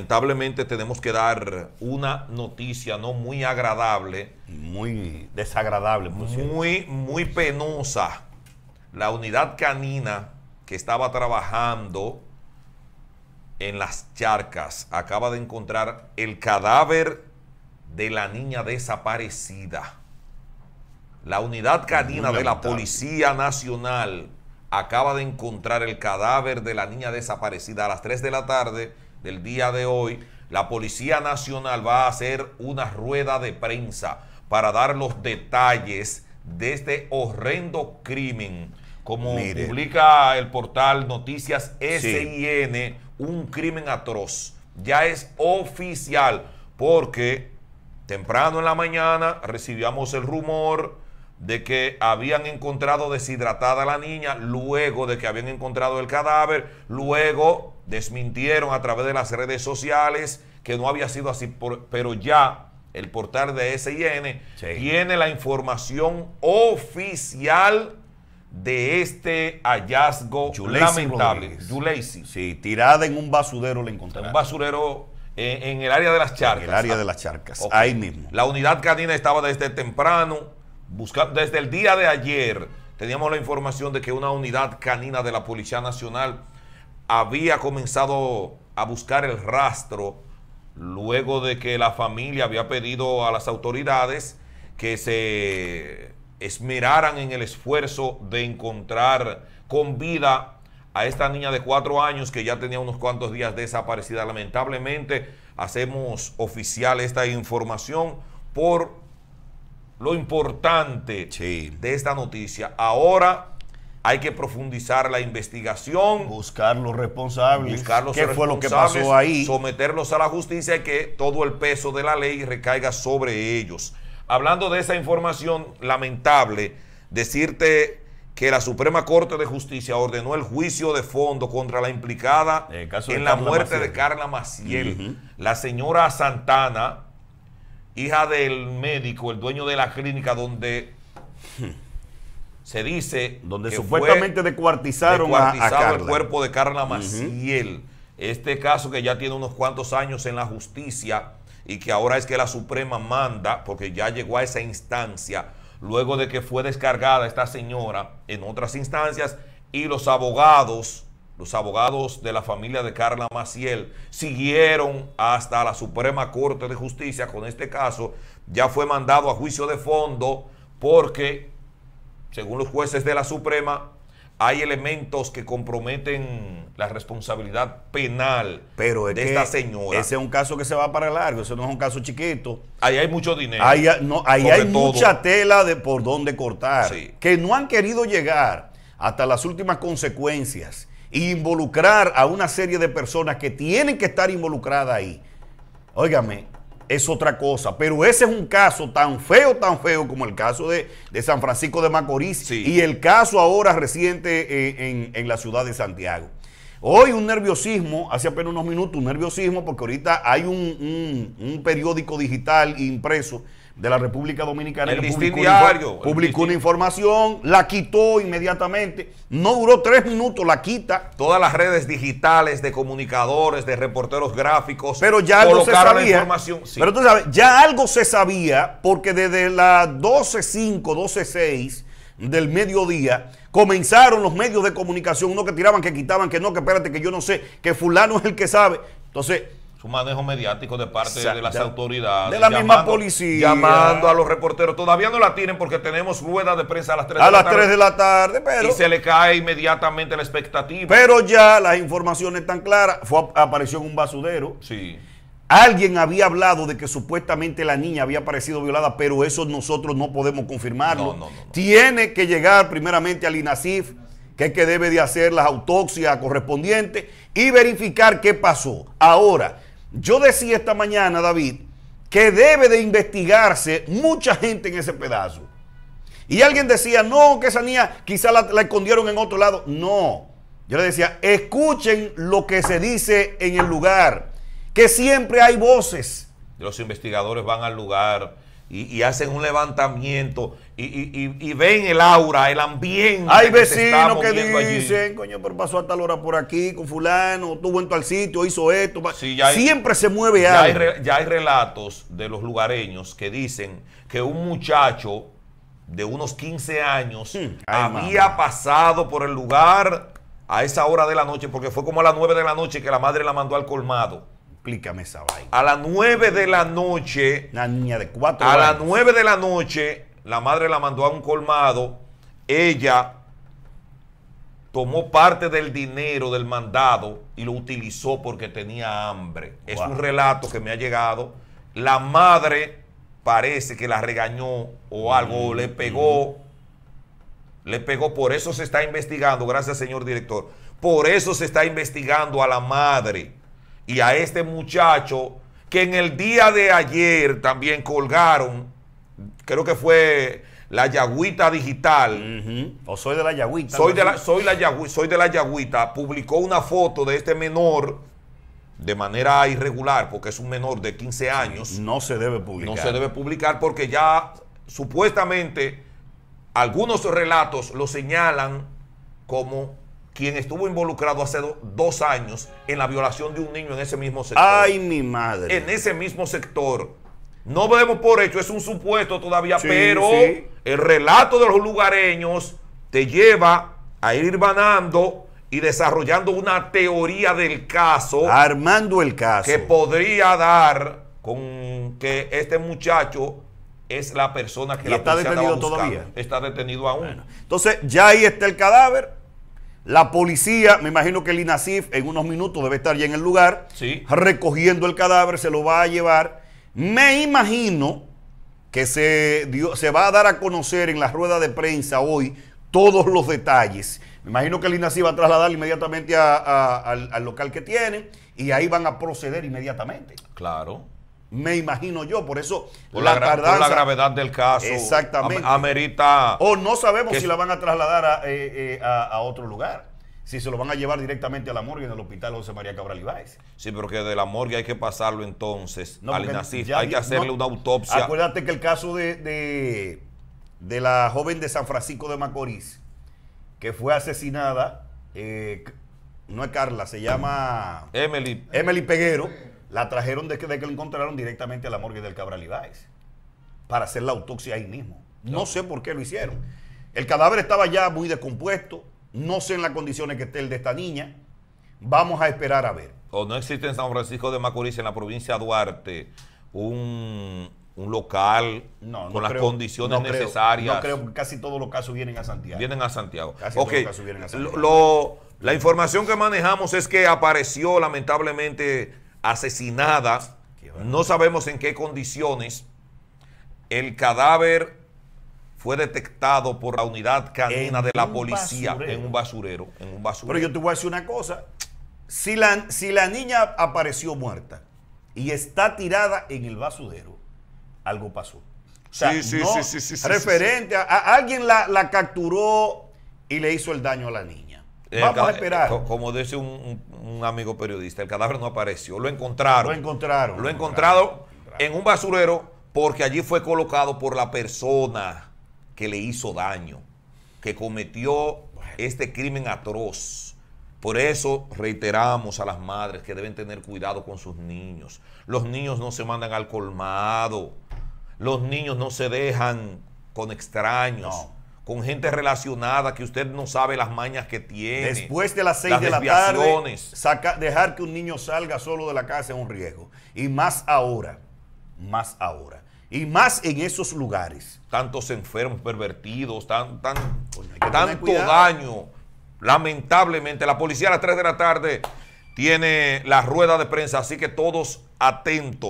Lamentablemente tenemos que dar una noticia no muy agradable. Muy desagradable. muy, muy penosa. La unidad canina que estaba trabajando en las charcas acaba de encontrar el cadáver de la niña desaparecida. La unidad canina de la Policía Nacional acaba de encontrar el cadáver de la niña desaparecida a las 3 de la tarde del día de hoy, la Policía Nacional va a hacer una rueda de prensa para dar los detalles de este horrendo crimen. Como publica el portal Noticias SIN, un crimen atroz. Ya es oficial porque temprano en la mañana recibíamos el rumor de que habían encontrado deshidratada la niña, luego de que habían encontrado el cadáver, luego desmintieron a través de las redes sociales que no había sido así, pero ya el portal de SIN tiene la información oficial de este hallazgo lamentable. Yuleisi. Sí, tirada en un basurero la encontraron. Un basurero eh, en, el área de las charcas. En el área de las charcas, ahí mismo. La unidad canina estaba desde temprano desde el día de ayer teníamos la información de que una unidad canina de la Policía Nacional había comenzado a buscar el rastro luego de que la familia había pedido a las autoridades que se esmeraran en el esfuerzo de encontrar con vida a esta niña de cuatro años que ya tenía unos cuantos días desaparecida. Lamentablemente hacemos oficial esta información por lo importante de esta noticia. Ahora hay que profundizar la investigación. Buscar los responsables. Buscar los ¿Qué fue lo que pasó ahí? Someterlos a la justicia y que todo el peso de la ley recaiga sobre ellos. Hablando de esa información lamentable, decirte que la Suprema Corte de Justicia ordenó el juicio de fondo contra la implicada en la muerte de Carla Maciel. La señora Santana, hija del médico, el dueño de la clínica donde se dice donde supuestamente fue decuartizaron a, a el cuerpo de Carla Maciel. Este caso que ya tiene unos cuantos años en la justicia y que ahora es que la Suprema manda, porque ya llegó a esa instancia, luego de que fue descargada esta señora en otras instancias y los abogados los abogados de la familia de Carla Maciel siguieron hasta la Suprema Corte de Justicia con este caso. Ya fue mandado a juicio de fondo porque, según los jueces de la Suprema, hay elementos que comprometen la responsabilidad penal Pero de esta señora. Ese es un caso que se va para largo, ese no es un caso chiquito. Ahí hay mucho dinero. Ahí, no, hay mucha tela de por dónde cortar, que no han querido llegar hasta las últimas consecuencias involucrar a una serie de personas que tienen que estar involucradas ahí, óigame, es otra cosa. Pero ese es un caso tan feo, tan feo como el caso de, San Francisco de Macorís y el caso ahora reciente eh, en, la ciudad de Santiago. Hoy un nerviosismo, hace apenas unos minutos un nerviosismo, porque ahorita hay un periódico digital impreso de la República Dominicana. publicó, una información, la quitó inmediatamente. No duró tres minutos, la quita. Todas las redes digitales de comunicadores, de reporteros gráficos. Pero ya algo se sabía. Pero tú sabes, ya algo se sabía porque desde las 12.05, 12.06 del mediodía, comenzaron los medios de comunicación, uno que tiraban, que quitaban, que no, que espérate, que yo no sé, que fulano es el que sabe. Entonces, su manejo mediático de parte de las autoridades. De la misma policía. Llamando a los reporteros. Todavía no la tienen porque tenemos rueda de prensa a las 3 a de la tarde. A las 3 de la tarde, pero. Y se le cae inmediatamente la expectativa. Pero ya las informaciones están claras. apareció en un basudero. Sí. Alguien había hablado de que supuestamente la niña había aparecido violada, pero eso nosotros no podemos confirmarlo. No, no, no, Tiene que llegar primeramente al INASIF, que es que debe de hacer las autopsias correspondientes y verificar qué pasó. Ahora, yo decía esta mañana, David, que debe de investigarse mucha gente en ese pedazo. Y alguien decía, no, que esa niña quizá la, la, escondieron en otro lado. No. Yo le decía, escuchen lo que se dice en el lugar, que siempre hay voces. Los investigadores van al lugar, y, hacen un levantamiento y, ven el aura, el ambiente. Hay vecinos que, dicen, coño, pero pasó a tal hora por aquí con fulano, tuvo en tal sitio, hizo esto. Siempre se mueve ya algo. Hay, ya hay relatos de los lugareños que dicen que un muchacho de unos 15 años hmm. había pasado por el lugar a esa hora de la noche, porque fue como a las 9 de la noche que la madre la mandó al colmado Explícame esa vaina. A las 9 de la noche. Una niña de cuatro A las 9 de la noche, la madre la mandó a un colmado. Ella tomó parte del dinero del mandado y lo utilizó porque tenía hambre. Es un relato que me ha llegado. La madre parece que la regañó o algo, le mm-hmm. pegó. Le pegó, por eso se está investigando, gracias señor director. Por eso se está investigando a la madre y a este muchacho que en el día de ayer también colgaron, creo que fue la Yagüita Digital. O soy de la Yagüita. Soy, de la, soy, la yagüita, soy de la Yagüita. Publicó una foto de este menor de manera irregular, porque es un menor de 15 años. No se debe publicar. No se debe publicar porque ya supuestamente algunos relatos lo señalan como quien estuvo involucrado hace dos años en la violación de un niño en ese mismo sector. Ay, mi madre. En ese mismo sector. No vemos por hecho, es un supuesto todavía, pero el relato de los lugareños te lleva a ir vanando y desarrollando una teoría del caso. Armando el caso. Que podría dar con que este muchacho es la persona que y está detenido todavía. Está detenido aún. entonces, ya ahí está el cadáver la policía, me imagino que el INASIF en unos minutos debe estar ya en el lugar, recogiendo el cadáver, se lo va a llevar. Me imagino que se, se va a dar a conocer en la rueda de prensa hoy todos los detalles. Me imagino que el INASIF va a trasladar inmediatamente al, al local que tiene y ahí van a proceder inmediatamente. Claro me imagino yo. Por eso la, la gravedad del caso. Exactamente. Amerita. O no sabemos si la van a trasladar eh, eh, a, otro lugar. Si se lo van a llevar directamente a la morgue en el hospital José María Cabral Ibáez. Sí, pero que de la morgue hay que pasarlo entonces al INACIF. Hay que hacerle una autopsia. Acuérdate que el caso de, de, la joven de San Francisco de Macorís, que fue asesinada, eh, no es Carla, se llama. Emily. Emily Peguero la trajeron desde que, lo encontraron directamente a la morgue del Cabral Ibáez para hacer la autopsia ahí mismo. No, sé por qué lo hicieron. El cadáver estaba ya muy descompuesto. No sé en las condiciones que esté el de esta niña. Vamos a esperar a ver. O no existe en San Francisco de Macorís, en la provincia de Duarte, un, local con las condiciones necesarias. no creo que casi todos los casos vienen a Santiago. Vienen a Santiago. Casi la información que manejamos es que apareció lamentablemente asesinadas no sabemos en qué condiciones. El cadáver fue detectado por la unidad canina de la policía en un basurero, en un Pero yo te voy a decir una cosa. Si la, si la niña apareció muerta y está tirada en el basurero, algo pasó. sí, sí, sí, Referente a, alguien la capturó y le hizo el daño a la niña. Eh, esperar. Como dice un, amigo periodista, el cadáver no apareció, lo encontraron. Lo encontraron. Lo encontraron en un basurero porque allí fue colocado por la persona que le hizo daño, que cometió este crimen atroz. Por eso reiteramos a las madres que deben tener cuidado con sus niños. Los niños no se mandan al colmado. Los niños no se dejan con extraños con gente relacionada que usted no sabe las mañas que tiene. Después de las seis de la tarde, dejar que un niño salga solo de la casa es un riesgo. Y más ahora, más ahora. Y más en esos lugares. Tantos enfermos pervertidos, tan, tanto daño. Lamentablemente, la policía a las 3 de la tarde tiene la rueda de prensa, así que todos atentos.